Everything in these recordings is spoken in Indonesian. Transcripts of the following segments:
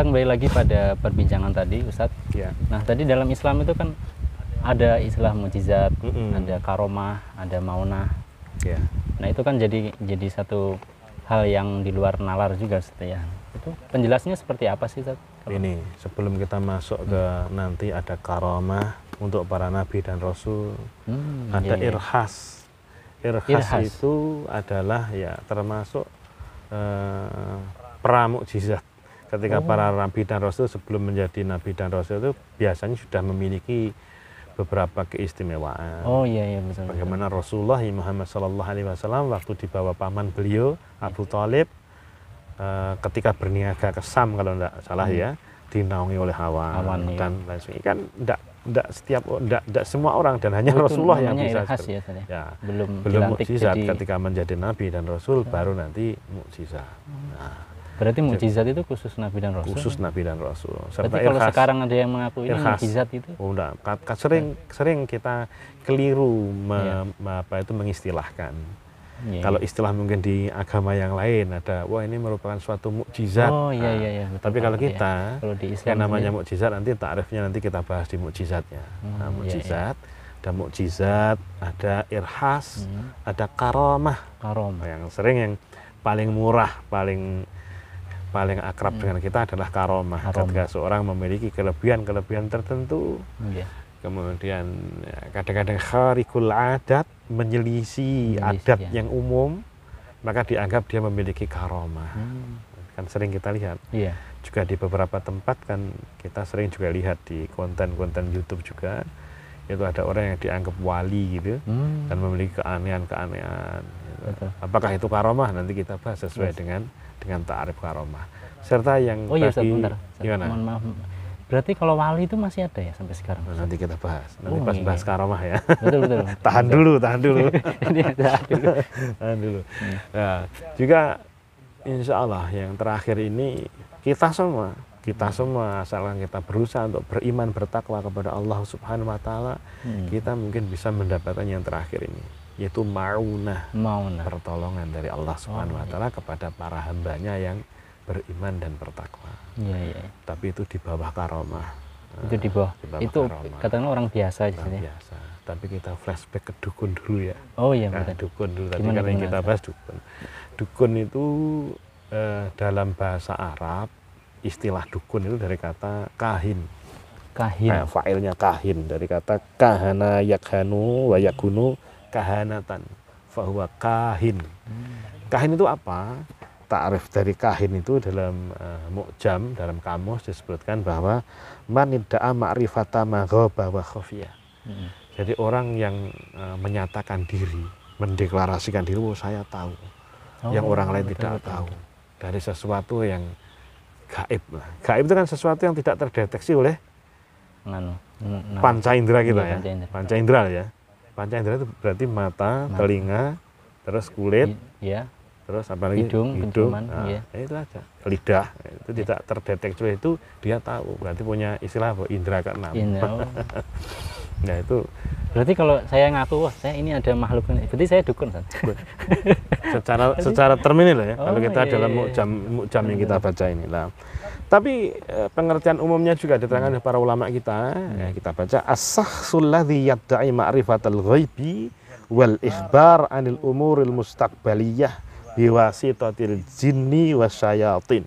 kita kembali lagi pada perbincangan tadi Ustadz. Ya. Nah tadi dalam Islam itu kan ada istilah mujizat, mm -hmm. ada karomah, ada maunah. Ya. Nah itu kan jadi jadi satu hal yang di luar nalar juga Ustadz ya. Itu penjelasnya seperti apa sih Ustadz? Ini sebelum kita masuk ke hmm. nanti ada karomah untuk para nabi dan rasul, hmm, ada iya, iya. irhas. irhas. itu adalah ya termasuk eh, pramukjizat Ketika oh. para nabi dan rasul sebelum menjadi nabi dan rasul itu biasanya sudah memiliki beberapa keistimewaan. Oh iya iya betul. Bagaimana betul. Rasulullah Muhammad Shallallahu Alaihi Wasallam waktu dibawa paman beliau Abu Talib uh, ketika berniaga ke Sam kalau tidak salah hmm. ya dinaungi oleh hawa awan dan iya. lain sebagainya kan tidak tidak setiap tidak tidak semua orang dan hanya oh, Rasulullah yang bisa ya, ya, ya belum belum mukjizat jadi... ketika menjadi nabi dan rasul ya. baru nanti mukjizat. Hmm. Nah. Berarti mukjizat itu khusus Nabi dan Rasul. Khusus Nabi dan Rasul. Serta Berarti kalau irhas, sekarang ada yang mengaku ini mukjizat itu. Oh, enggak. Sering ya. sering kita keliru me, ya. apa itu mengistilahkan. Ya, Kalau istilah mungkin di agama yang lain ada, wah ini merupakan suatu mukjizat. Oh iya iya. iya nah, Tapi kalau ya. kita, ya. kalau di Islam yang namanya ya. mukjizat nanti tarifnya nanti kita bahas di mukjizatnya. Hmm, nah, iya, iya. mukjizat, ya, ya ada mukjizat, ada irhas, hmm. ada karomah. Karomah. Nah, yang sering yang paling murah, paling paling akrab hmm. dengan kita adalah karomah. karomah. Ketika seorang memiliki kelebihan-kelebihan tertentu, yeah. kemudian ya, kadang-kadang kharikul adat menyelisi hmm. adat ya. yang umum, maka dianggap dia memiliki karomah. Hmm. Kan sering kita lihat. Yeah. Juga di beberapa tempat kan kita sering juga lihat di konten-konten YouTube juga itu ada orang yang dianggap wali gitu hmm. dan memiliki keanehan-keanehan gitu. apakah itu karomah nanti kita bahas sesuai yes. dengan dengan takarif karomah serta yang oh iya tadi bentar, gimana mohon maaf berarti kalau wali itu masih ada ya sampai sekarang nah, nanti kita bahas nanti oh, pas iya. bahas iya. karomah ya betul betul tahan betul. dulu tahan dulu tahan dulu, tahan dulu. Hmm. Nah, juga insya Allah yang terakhir ini kita semua kita hmm. semua asalkan kita berusaha untuk beriman bertakwa kepada Allah Subhanahu wa taala hmm. kita mungkin bisa mendapatkan yang terakhir ini yaitu mauna maunah pertolongan dari Allah Subhanahu wa oh. taala kepada para hambanya yang beriman dan bertakwa. Ya, ya. Tapi itu di bawah karomah. Itu di bawah. Di bawah itu karomah. katakanlah orang biasa di sini. Biasa. Tapi kita flashback ke dukun dulu ya. Oh iya, nah, dukun dulu tadi karena kan kita bahas dukun. Dukun itu eh, dalam bahasa Arab istilah dukun itu dari kata kahin. Kahin. Nah, fa'ilnya kahin dari kata kahana yakhanu wa yakunu kahanatan. Fahuwa kahin. Hmm. Kahin itu apa? Ta'rif dari kahin itu dalam uh, eh, mukjam, dalam kamus disebutkan bahwa manidda'a ma'rifata ma'ghoba wa khafiyah. Hmm. Jadi orang yang uh, menyatakan diri, mendeklarasikan diri, oh, saya tahu. Oh, yang orang lain betul, tidak tahu. Dari sesuatu yang gaib lah. Gaib itu kan sesuatu yang tidak terdeteksi oleh Nano. Nano. panca indera kita gitu iya, ya. Panca indera. Panca indera ya. Panca indera itu berarti mata, mata. telinga, terus kulit, ya. terus apa lagi? Hidung, hidung. nah, iya. ya. Itu aja. Lidah itu iya. tidak terdeteksi itu dia tahu. Berarti punya istilah apa? Indera keenam. Ya nah itu Berarti kalau saya ngaku, wah saya ini ada makhluk ini, berarti saya dukun kan? secara secara termini ya. Oh, kalau kita iya, dalam iya, iya. mukjam mukjam yang kita baca ini lah. Tapi eh, pengertian umumnya juga diterangkan oleh para ulama kita. Hmm. Ya, kita baca as-sahsul ladzi yad'i ma'rifatal ghaibi wal ikhbar anil umuril mustaqbaliyah biwasitatil jinni wasyayatin.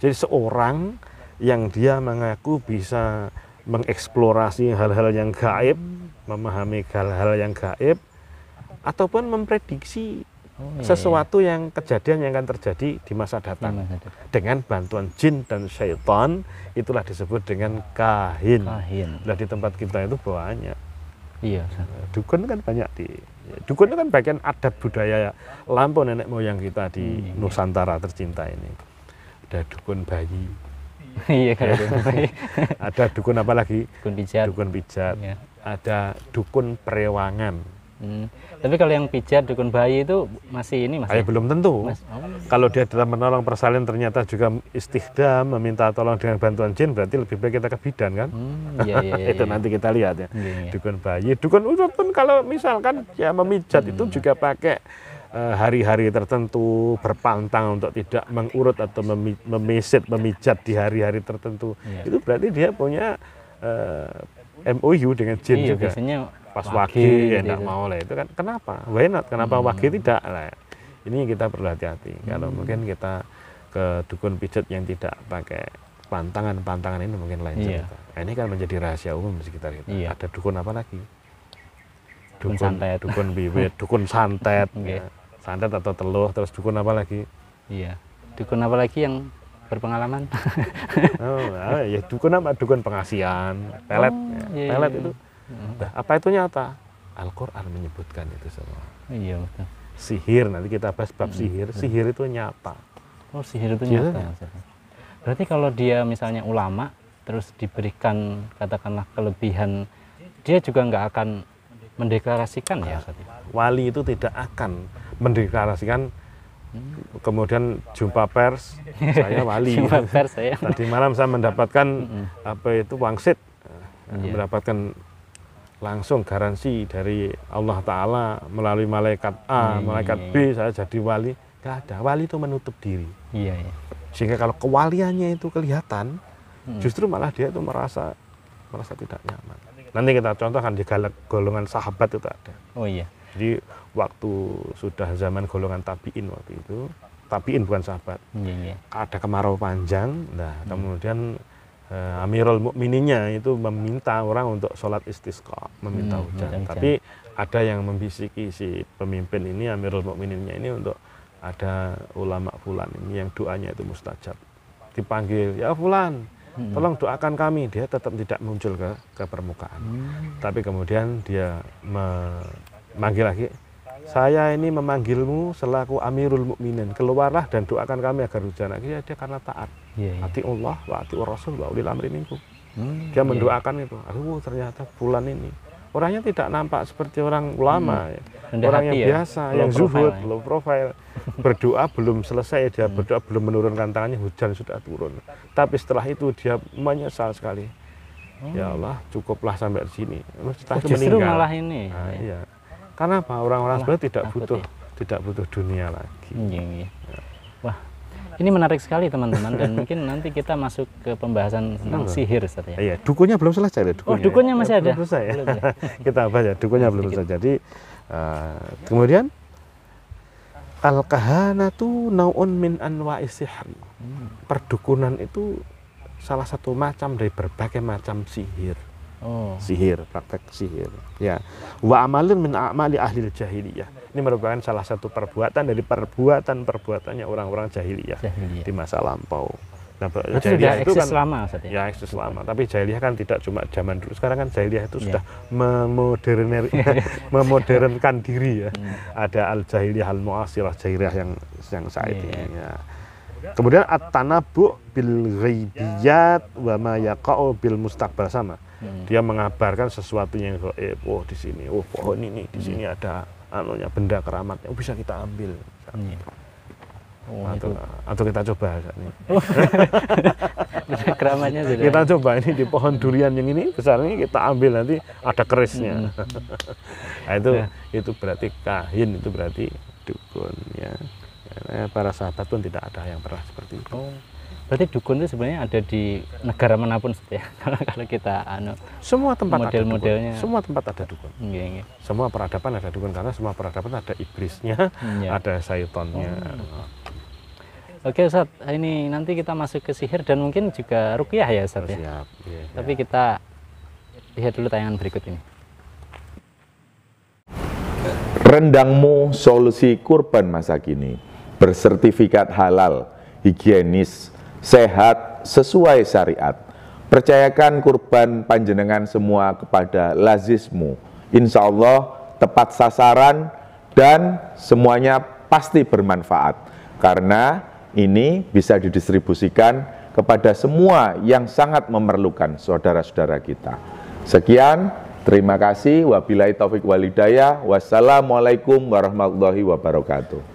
Jadi seorang yang dia mengaku bisa mengeksplorasi hal-hal yang gaib hmm memahami hal-hal yang gaib ataupun memprediksi oh, iya. sesuatu iya. yang kejadian yang akan terjadi di masa datang dengan bantuan jin dan syaitan itulah disebut dengan kahin. kahin. Nah di tempat kita itu banyak. Iya. Nah, dukun kan banyak di ya, dukun itu kan bagian adat budaya lampu nenek moyang kita di hmm, iya. Nusantara tercinta ini. Ada dukun bayi. Iya, iya. ada dukun apa lagi? Dukun pijat. Dukun pijat. Iya ada dukun perewangan. Hmm. Tapi kalau yang pijat dukun bayi itu masih ini masih. Ya? belum tentu. Mas, oh. Kalau dia dalam menolong persalinan ternyata juga istihdam meminta tolong dengan bantuan jin berarti lebih baik kita ke bidan kan? Hmm, iya, iya, iya. itu iya. nanti kita lihat ya. Iya, iya. Dukun bayi, dukun itu pun kalau misalkan ya memijat hmm. itu juga pakai eh, hari-hari tertentu berpantang untuk tidak mengurut atau memisit memijat di hari-hari tertentu. ya. Itu berarti dia punya uh, MOU dengan Jin iya, juga. Biasanya pas Wagi, ya tidak gitu. mau lah itu kan kenapa? Why not? Kenapa hmm. wagi tidak lah? Ini kita perlu hati-hati. Hmm. Kalau mungkin kita ke dukun pijat yang tidak pakai pantangan-pantangan ini mungkin lain iya. cerita. Nah, ini kan menjadi rahasia umum di sekitar kita. Iya. Ada dukun apa lagi? Dukun, santet, dukun bibit, dukun santet, ya. santet atau teluh, terus dukun apa lagi? Iya, dukun apa lagi yang berpengalaman. oh, ah, ya dukun apa? Dukun pengasihan, pelet. Oh, ya. iya, pelet iya. itu. Nah, apa itu nyata? Al-Qur'an menyebutkan itu semua. Iya, betul. Sihir nanti kita bahas bab mm-hmm. sihir. Iya. Sihir itu nyata. Oh, sihir itu iya. nyata. nyata. Berarti kalau dia misalnya ulama terus diberikan katakanlah kelebihan, dia juga nggak akan mendeklarasikan ya? Wali itu tidak akan mendeklarasikan kemudian jumpa pers saya wali jumpa pers saya tadi malam saya mendapatkan apa itu wangsit yeah. Iya. mendapatkan langsung garansi dari Allah Ta'ala melalui malaikat A, yeah, iya, malaikat yeah, B, iya. saya jadi wali. Gak ada, wali itu menutup diri. Sehingga kalau kewaliannya itu kelihatan, justru malah dia itu merasa merasa tidak nyaman. Nanti kita contohkan di golongan sahabat itu ada. Oh iya. Jadi waktu sudah zaman golongan tabiin waktu itu, tabiin bukan sahabat. Yeah, iya. Ada kemarau panjang, nah hmm. kemudian uh, Amirul Mukmininya itu meminta orang untuk sholat istisqa, meminta hmm, hujan. hujan. Tapi ada yang membisiki si pemimpin ini Amirul Mukmininnya ini untuk ada ulama fulan ini yang doanya itu mustajab. Dipanggil, "Ya fulan, hmm. tolong doakan kami." Dia tetap tidak muncul ke ke permukaan. Hmm. Tapi kemudian dia me manggil lagi saya ini memanggilmu selaku Amirul Mukminin keluarlah dan doakan kami agar hujan lagi ya, dia karena taat ya, hati iya. Allah wa hati Rasul wa ulil amri minkum hmm, dia iya. mendoakan ya. itu oh ternyata bulan ini orangnya tidak nampak seperti orang ulama hmm. ya. orang yang ya? biasa low yang zuhud belum profil berdoa belum selesai dia hmm. berdoa belum menurunkan tangannya hujan sudah turun tapi setelah itu dia menyesal sekali ya hmm. Allah cukuplah sampai sini oh, justru malah ini nah, iya karena apa? Orang-orang sebenarnya tidak butuh ya. tidak butuh dunia lagi. Iya, iya, Ya. Wah, ini menarik sekali teman-teman dan mungkin nanti kita masuk ke pembahasan tentang sihir ya. Iya, dukunya belum selesai ya, dukunya. Oh, dukunya iya, masih ada. Belum selesai ya. kita bahas ya, dukunya belum selesai. Jadi uh, kemudian Al-kahanatu nau'un min anwa sihri. Hmm. Perdukunan itu salah satu macam dari berbagai macam sihir. Oh. Sihir, praktek sihir. Ya. Wa amalin min amali ahli jahiliyah. Ini merupakan salah satu perbuatan dari perbuatan-perbuatannya orang-orang jahiliyah, jahiliyah di masa lampau. Nah, jahiliyah itu kan lama ya? ya, eksis lama. Tapi jahiliyah kan tidak cuma zaman dulu. Sekarang kan jahiliyah itu ya. sudah memoderner, memodernkan diri ya. Hmm. Ada al jahiliyah al muasirah jahiliyah yang yang saat ya. ini. Ya. Kemudian at-tanabu bil ghaibiyat wa ma yaqa'u bil mustaqbal sama hmm. dia mengabarkan sesuatu yang gaib oh eh, di sini oh pohon ini di hmm. sini hmm. ada anunya benda keramatnya oh, bisa kita ambil hmm. Gitu. Oh, atau, gitu. atau kita coba ini oh. Keramatnya sudah. Kita coba ini di pohon durian yang ini besar ini kita ambil nanti ada kerisnya. Hmm. nah, itu nah. itu berarti kahin itu berarti dukun ya. Karena para sahabat pun tidak ada yang pernah seperti itu. Oh berarti dukun itu sebenarnya ada di negara manapun ya kalau kita anu semua tempat model modelnya semua tempat ada dukun iya, iya. semua peradaban ada dukun karena semua peradaban ada iblisnya iya. ada syaitonnya oh. Hmm. Oke Ustaz, ini nanti kita masuk ke sihir dan mungkin juga rukiah ya Ustaz ya. Siap, iya, iya, Tapi kita lihat dulu tayangan berikut ini. Rendangmu solusi kurban masa kini bersertifikat halal higienis, sehat, sesuai syariat. Percayakan kurban panjenengan semua kepada lazismu. Insya Allah tepat sasaran dan semuanya pasti bermanfaat. Karena ini bisa didistribusikan kepada semua yang sangat memerlukan saudara-saudara kita. Sekian, terima kasih. Wabillahi taufik walidaya. Wassalamualaikum warahmatullahi wabarakatuh.